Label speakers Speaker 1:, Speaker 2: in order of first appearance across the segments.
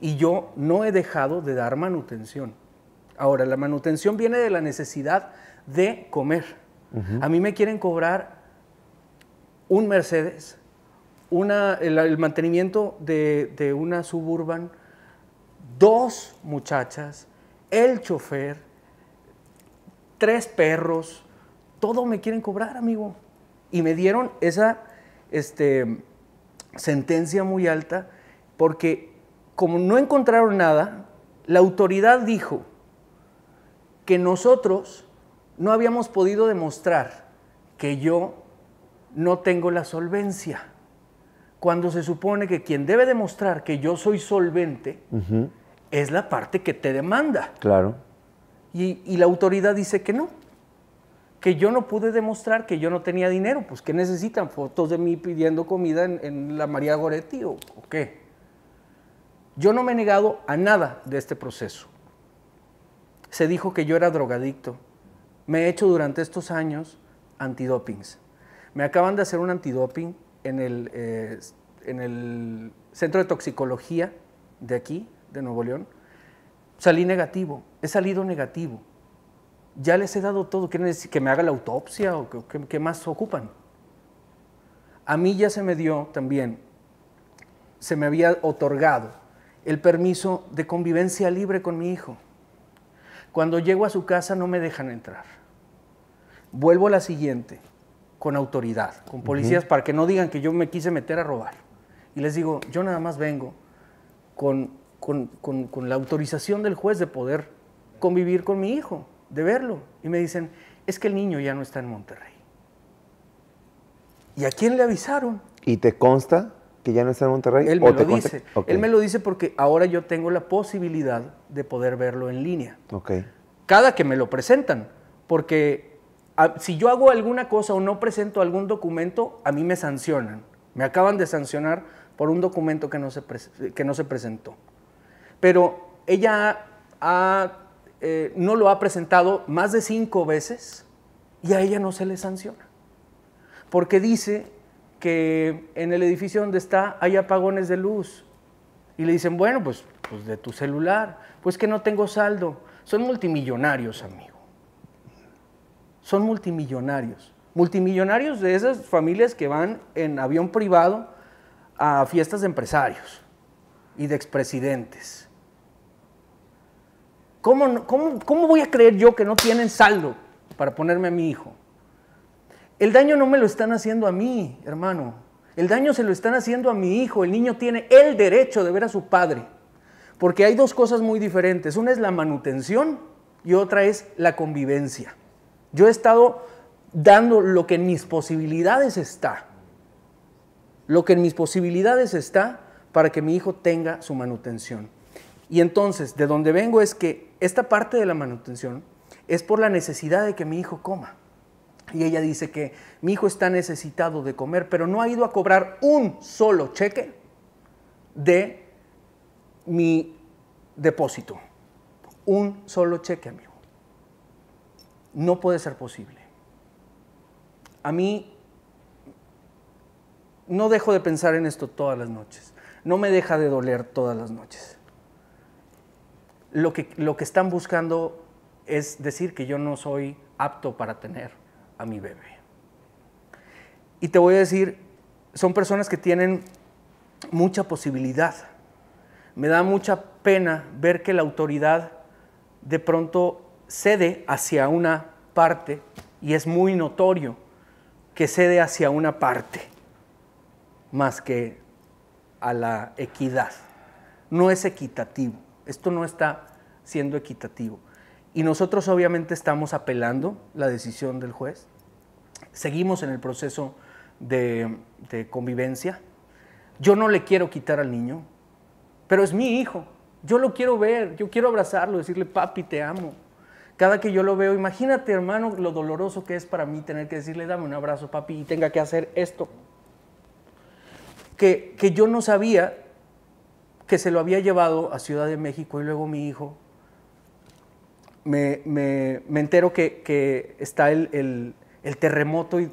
Speaker 1: y yo no he dejado de dar manutención. Ahora, la manutención viene de la necesidad de comer. A mí me quieren cobrar un Mercedes, una, el, mantenimiento de, una suburban, dos muchachas, el chofer, tres perros, todo me quieren cobrar, amigo. Y me dieron esa este, sentencia muy alta porque como no encontraron nada, la autoridad dijo que nosotros no habíamos podido demostrar que yo no tengo la solvencia, cuando se supone que quien debe demostrar que yo soy solvente es la parte que te demanda. Claro. Y, la autoridad dice que no, que yo no pude demostrar que yo no tenía dinero. Pues, que necesitan? ¿Fotos de mí pidiendo comida en, la María Goretti o, o qué? Yo no me he negado a nada de este proceso. Se dijo que yo era drogadicto. Me he hecho durante estos años antidopings. Me acaban de hacer un antidoping en el, eh, en el centro de toxicología de aquí, de Nuevo León. Salí negativo, he salido negativo. Ya les he dado todo. ¿Quieren decir que me haga la autopsia o qué, qué más ocupan? A mí ya se me dio también, se me había otorgado el permiso de convivencia libre con mi hijo. Cuando llego a su casa no me dejan entrar. Vuelvo a la siguiente, con autoridad, con policías, para que no digan que yo me quise meter a robar. Y les digo, yo nada más vengo con, con la autorización del juez de poder convivir con mi hijo, de verlo. Y me dicen, es que el niño ya no está en Monterrey. ¿Y a quién le avisaron? ¿Y te consta? que ya no está en Monterrey? Él me lo dice. Él me lo dice porque ahora yo tengo la posibilidad de poder verlo en línea. Ok. Cada que me lo presentan, porque ah, si yo hago alguna cosa o no presento algún documento, a mí me sancionan. Me acaban de sancionar por un documento que no se, que no se presentó. Pero ella eh, no lo ha presentado más de cinco veces y a ella no se le sanciona. Porque dice que en el edificio donde está hay apagones de luz. Y le dicen, bueno, pues, pues, de tu celular, pues que no tengo saldo. Son multimillonarios, amigo. Son multimillonarios. Multimillonarios de esas familias que van en avión privado a fiestas de empresarios y de expresidentes. cómo voy a creer yo que no tienen saldo para ponerme a mi hijo? El daño no me lo están haciendo a mí, hermano. El daño se lo están haciendo a mi hijo. El niño tiene el derecho de ver a su padre. Porque hay dos cosas muy diferentes. Una es la manutención y otra es la convivencia. Yo he estado dando lo que en mis posibilidades está. Lo que en mis posibilidades está para que mi hijo tenga su manutención. Y entonces, de donde vengo es que esta parte de la manutención es por la necesidad de que mi hijo coma. Y ella dice que mi hijo está necesitado de comer, pero no ha ido a cobrar un solo cheque de mi depósito. Un solo cheque, amigo. No puede ser posible. A mí no dejo de pensar en esto todas las noches. No me deja de doler todas las noches. Lo que, lo que están buscando es decir que yo no soy apto para tener a mi bebé. Y te voy a decir, son personas que tienen mucha posibilidad. Me da mucha pena ver que la autoridad de pronto cede hacia una parte, y es muy notorio que cede hacia una parte más que a la equidad. No es equitativo. Esto no está siendo equitativo. Y nosotros obviamente estamos apelando la decisión del juez. Seguimos en el proceso de, convivencia. Yo no le quiero quitar al niño, pero es mi hijo. Yo lo quiero ver, yo quiero abrazarlo, decirle, papi, te amo. Cada que yo lo veo, imagínate, hermano, lo doloroso que es para mí tener que decirle, dame un abrazo, papi, y tenga que hacer esto. Que, que yo no sabía que se lo había llevado a Ciudad de México y luego mi hijo me, entero que, está el, terremoto y,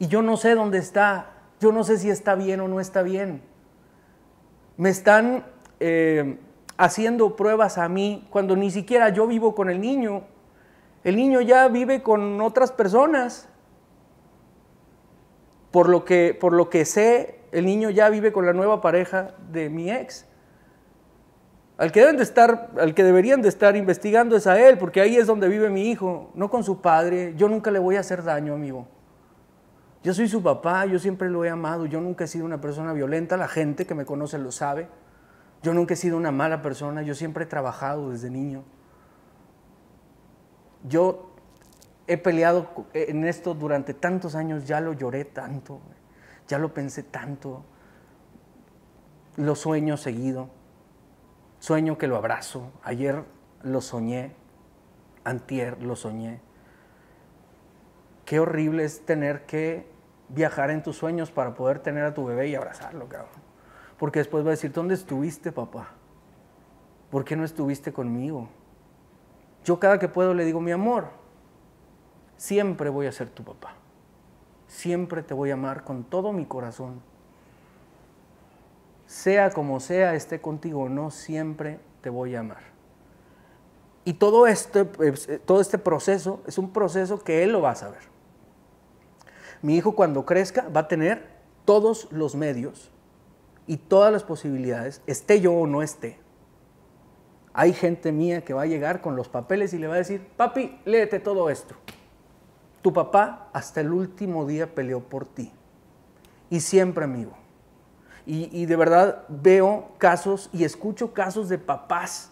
Speaker 1: yo no sé dónde está, yo no sé si está bien o no está bien. Me están eh, haciendo pruebas a mí cuando ni siquiera yo vivo con el niño. El niño ya vive con otras personas. Por lo que, por lo que sé, el niño ya vive con la nueva pareja de mi ex. Al que, deben de estar, al que deberían de estar investigando es a él, porque ahí es donde vive mi hijo, no con su padre. Yo nunca le voy a hacer daño, amigo. Yo soy su papá, yo siempre lo he amado, yo nunca he sido una persona violenta, la gente que me conoce lo sabe. Yo nunca he sido una mala persona, yo siempre he trabajado desde niño. Yo he peleado eh, en esto durante tantos años, ya lo lloré tanto, ya lo pensé tanto, lo sueño seguido. Sueño que lo abrazo. Ayer lo soñé. Antier lo soñé. Qué horrible es tener que viajar en tus sueños para poder tener a tu bebé y abrazarlo, cabrón. Porque después va a decir, ¿dónde estuviste, papá? ¿Por qué no estuviste conmigo? Yo cada que puedo le digo, mi amor, siempre voy a ser tu papá. Siempre te voy a amar con todo mi corazón sea como sea, esté contigo o no, siempre te voy a amar. Y todo este, pues, eh, todo este proceso es un proceso que él lo va a saber. Mi hijo cuando crezca va a tener todos los medios y todas las posibilidades, esté yo o no esté. Hay gente mía que va a llegar con los papeles y le va a decir, papi, léete todo esto. Tu papá hasta el último día peleó por ti. Y siempre amigo. Y, de verdad veo casos y escucho casos de papás,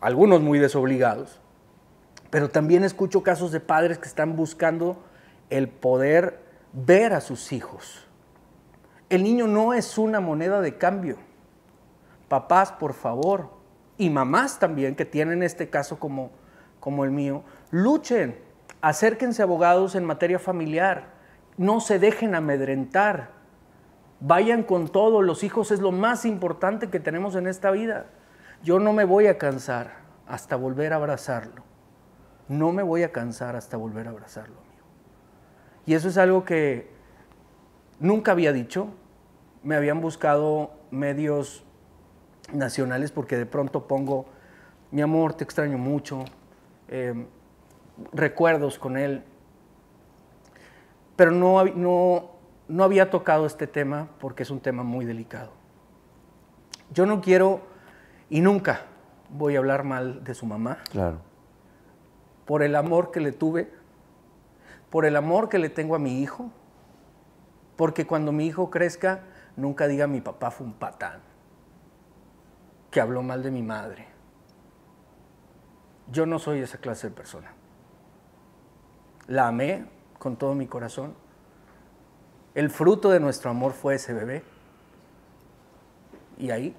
Speaker 1: algunos muy desobligados, pero también escucho casos de padres que están buscando el poder ver a sus hijos. El niño no es una moneda de cambio. Papás, por favor, y mamás también, que tienen este caso como, como el mío, luchen, acérquense abogados en materia familiar, no se dejen amedrentar, Vayan con todo, los hijos es lo más importante que tenemos en esta vida. Yo no me voy a cansar hasta volver a abrazarlo. No me voy a cansar hasta volver a abrazarlo, amigo. Y eso es algo que nunca había dicho. Me habían buscado medios nacionales porque de pronto pongo, mi amor, te extraño mucho, em, recuerdos con él, pero no, no, no había tocado este tema porque es un tema muy delicado. Yo no quiero y nunca voy a hablar mal de su mamá. Claro. Por el amor que le tuve, por el amor que le tengo a mi hijo, porque cuando mi hijo crezca, nunca diga mi papá fue un patán, que habló mal de mi madre. Yo no soy esa clase de persona. La amé con todo mi corazón el fruto de nuestro amor fue ese bebé. Y ahí